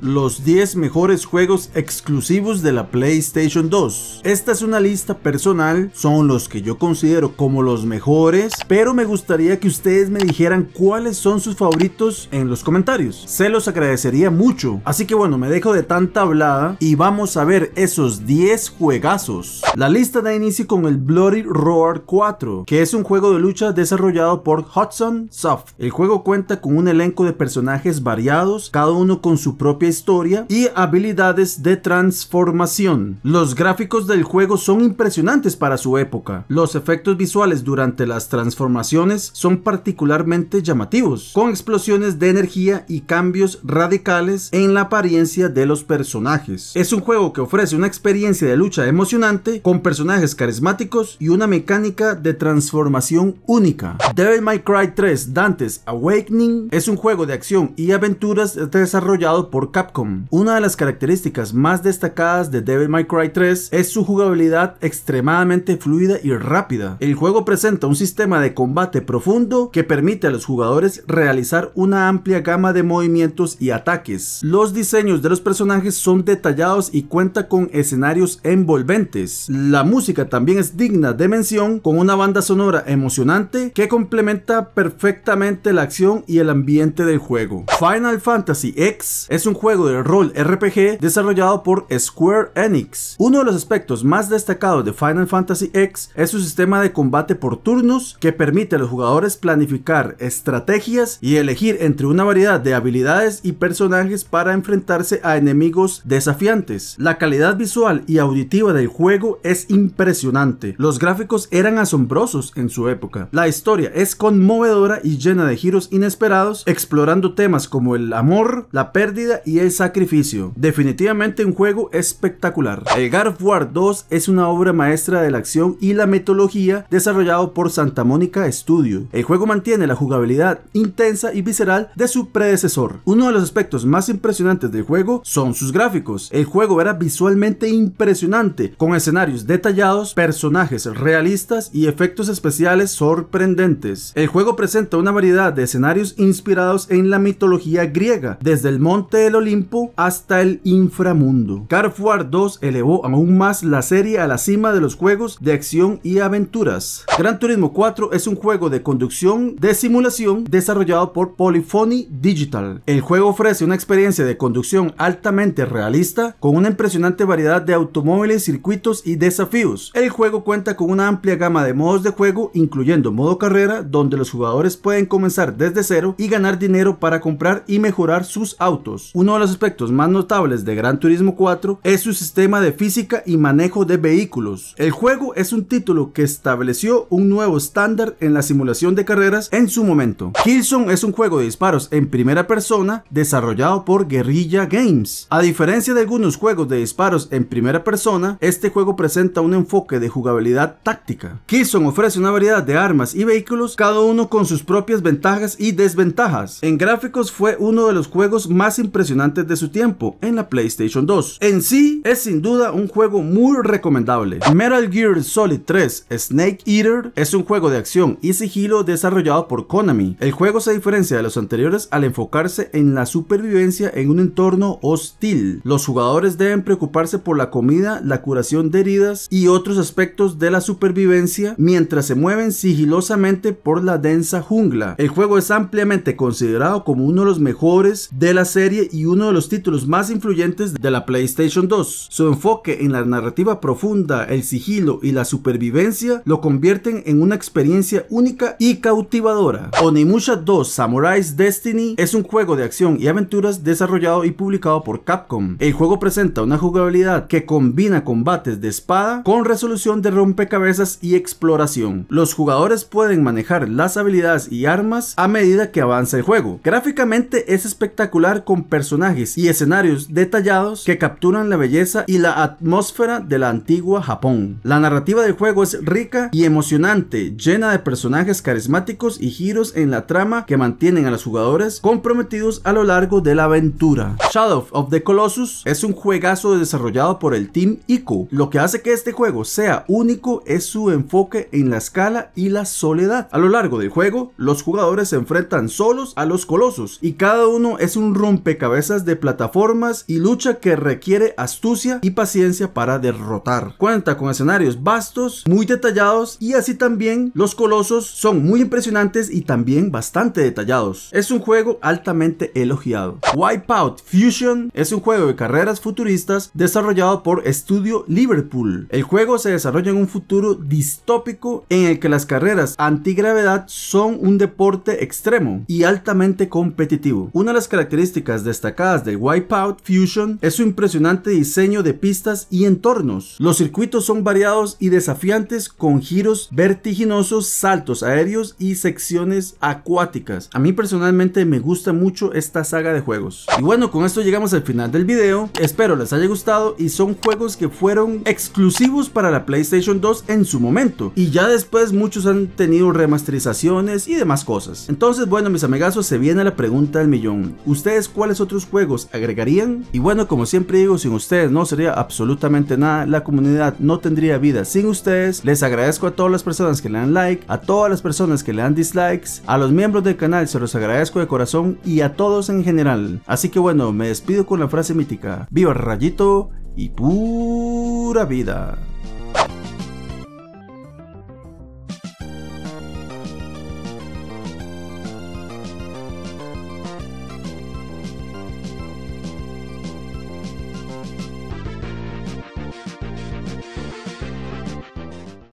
los 10 mejores juegos exclusivos de la PlayStation 2. Esta es una lista personal, son los que yo considero como los mejores, pero me gustaría que ustedes me dijeran cuáles son sus favoritos en los comentarios. Se los agradecería mucho. Así que bueno, me dejo de tanta hablada y vamos a ver esos 10 juegazos. La lista da inicio con el Bloody Roar 4, que es un juego de lucha desarrollado por Hudson Soft. El juego cuenta con un elenco de personajes variados, cada uno con su propio historia y habilidades de transformación. Los gráficos del juego son impresionantes para su época. Los efectos visuales durante las transformaciones son particularmente llamativos, con explosiones de energía y cambios radicales en la apariencia de los personajes. Es un juego que ofrece una experiencia de lucha emocionante con personajes carismáticos y una mecánica de transformación única. Devil May Cry 3 Dante's Awakening es un juego de acción y aventuras desarrollado por Capcom. Una de las características más destacadas de Devil May Cry 3 es su jugabilidad extremadamente fluida y rápida. El juego presenta un sistema de combate profundo que permite a los jugadores realizar una amplia gama de movimientos y ataques. Los diseños de los personajes son detallados y cuenta con escenarios envolventes. La música también es digna de mención con una banda sonora emocionante que complementa perfectamente la acción y el ambiente del juego. Final Fantasy X es un juego de rol RPG desarrollado por Square Enix. Uno de los aspectos más destacados de Final Fantasy X es su sistema de combate por turnos que permite a los jugadores planificar estrategias y elegir entre una variedad de habilidades y personajes para enfrentarse a enemigos desafiantes. La calidad visual y auditiva del juego es impresionante. Los gráficos eran asombrosos en su época. La historia es conmovedora y llena de giros inesperados, explorando temas como el amor, la pérdida y el sacrificio. Definitivamente un juego espectacular. El garf War 2 es una obra maestra de la acción y la mitología desarrollado por Santa Monica Studio. El juego mantiene la jugabilidad intensa y visceral de su predecesor. Uno de los aspectos más impresionantes del juego son sus gráficos. El juego era visualmente impresionante, con escenarios detallados, personajes realistas y efectos especiales sorprendentes. El juego presenta una variedad de escenarios inspirados en la mitología griega, desde el monte del Olimpo hasta el inframundo. War 2 elevó aún más la serie a la cima de los juegos de acción y aventuras. Gran Turismo 4 es un juego de conducción de simulación desarrollado por Polyphony Digital. El juego ofrece una experiencia de conducción altamente realista con una impresionante variedad de automóviles, circuitos y desafíos. El juego cuenta con una amplia gama de modos de juego incluyendo modo carrera donde los jugadores pueden comenzar desde cero y ganar dinero para comprar y mejorar sus autos. Uno uno de los aspectos más notables de Gran Turismo 4 es su sistema de física y manejo de vehículos. El juego es un título que estableció un nuevo estándar en la simulación de carreras en su momento. Killzone es un juego de disparos en primera persona desarrollado por Guerrilla Games. A diferencia de algunos juegos de disparos en primera persona, este juego presenta un enfoque de jugabilidad táctica. Killzone ofrece una variedad de armas y vehículos, cada uno con sus propias ventajas y desventajas. En gráficos fue uno de los juegos más impresionantes antes de su tiempo en la PlayStation 2. En sí, es sin duda un juego muy recomendable. Metal Gear Solid 3 Snake Eater es un juego de acción y sigilo desarrollado por Konami. El juego se diferencia de los anteriores al enfocarse en la supervivencia en un entorno hostil. Los jugadores deben preocuparse por la comida, la curación de heridas y otros aspectos de la supervivencia mientras se mueven sigilosamente por la densa jungla. El juego es ampliamente considerado como uno de los mejores de la serie y uno de los títulos más influyentes de la PlayStation 2. Su enfoque en la narrativa profunda, el sigilo y la supervivencia lo convierten en una experiencia única y cautivadora. Onimusha 2 Samurai's Destiny es un juego de acción y aventuras desarrollado y publicado por Capcom. El juego presenta una jugabilidad que combina combates de espada con resolución de rompecabezas y exploración. Los jugadores pueden manejar las habilidades y armas a medida que avanza el juego. Gráficamente es espectacular con personalidad personajes y escenarios detallados que capturan la belleza y la atmósfera de la antigua Japón. La narrativa del juego es rica y emocionante, llena de personajes carismáticos y giros en la trama que mantienen a los jugadores comprometidos a lo largo de la aventura. Shadow of the Colossus es un juegazo desarrollado por el Team ICO. Lo que hace que este juego sea único es su enfoque en la escala y la soledad. A lo largo del juego, los jugadores se enfrentan solos a los colosos y cada uno es un rompecabezas de plataformas y lucha que requiere astucia y paciencia para derrotar. Cuenta con escenarios vastos, muy detallados y así también los colosos son muy impresionantes y también bastante detallados. Es un juego altamente elogiado. Wipeout Fusion es un juego de carreras futuristas desarrollado por Studio Liverpool. El juego se desarrolla en un futuro distópico en el que las carreras antigravedad son un deporte extremo y altamente competitivo. Una de las características destacadas de del Wipeout Fusion es su impresionante diseño de pistas y entornos. Los circuitos son variados y desafiantes con giros vertiginosos, saltos aéreos y secciones acuáticas. A mí personalmente me gusta mucho esta saga de juegos. Y bueno, con esto llegamos al final del video. Espero les haya gustado y son juegos que fueron exclusivos para la PlayStation 2 en su momento. Y ya después muchos han tenido remasterizaciones y demás cosas. Entonces, bueno, mis amigazos, se viene la pregunta del millón. ¿Ustedes cuáles otros juegos agregarían? Y bueno, como siempre digo, sin ustedes no sería absolutamente nada, la comunidad no tendría vida sin ustedes. Les agradezco a todas las personas que le dan like, a todas las personas que le dan dislikes, a los miembros del canal se los agradezco de corazón y a todos en general. Así que bueno, me despido con la frase mítica, viva Rayito y pura vida.